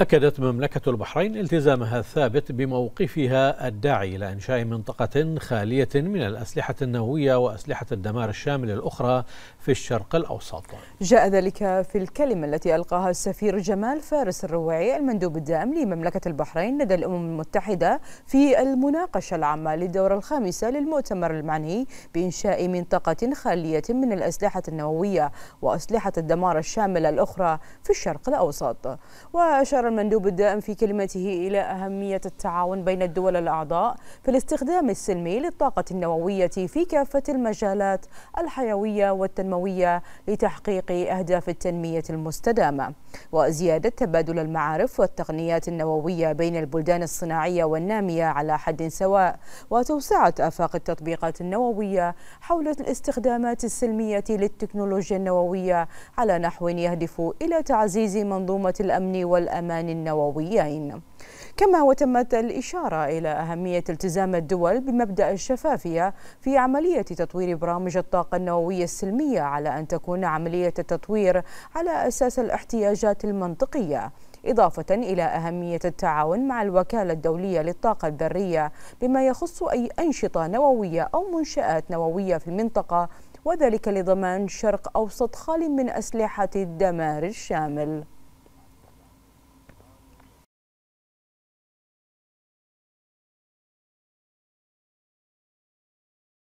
أكدت مملكة البحرين التزامها الثابت بموقفها الداعي إلى إنشاء منطقة خالية من الأسلحة النووية وأسلحة الدمار الشامل الأخرى في الشرق الأوسط جاء ذلك في الكلمة التي ألقاها السفير جمال فارس الروعي المندوب الدائم لمملكة البحرين لدى الأمم المتحدة في المناقشة العامة للدورة الخامسة للمؤتمر المعني بإنشاء منطقة خالية من الأسلحة النووية وأسلحة الدمار الشامل الأخرى في الشرق الأوسط وأشار أشار المندوب الدائم في كلمته إلى أهمية التعاون بين الدول الأعضاء في الاستخدام السلمي للطاقة النووية في كافة المجالات الحيوية والتنموية لتحقيق أهداف التنمية المستدامة وزيادة تبادل المعارف والتقنيات النووية بين البلدان الصناعية والنامية على حد سواء وتوسعة آفاق التطبيقات النووية حول الاستخدامات السلمية للتكنولوجيا النووية على نحو يهدف إلى تعزيز منظومة الأمن والأمان الأمان النوويين كما وتمت الإشارة إلى أهمية التزام الدول بمبدأ الشفافية في عملية تطوير برامج الطاقة النووية السلمية على أن تكون عملية التطوير على أساس الاحتياجات المنطقية إضافة إلى أهمية التعاون مع الوكالة الدولية للطاقة الذرية بما يخص أي أنشطة نووية أو منشآت نووية في المنطقة وذلك لضمان شرق أوسط خال من أسلحة الدمار الشامل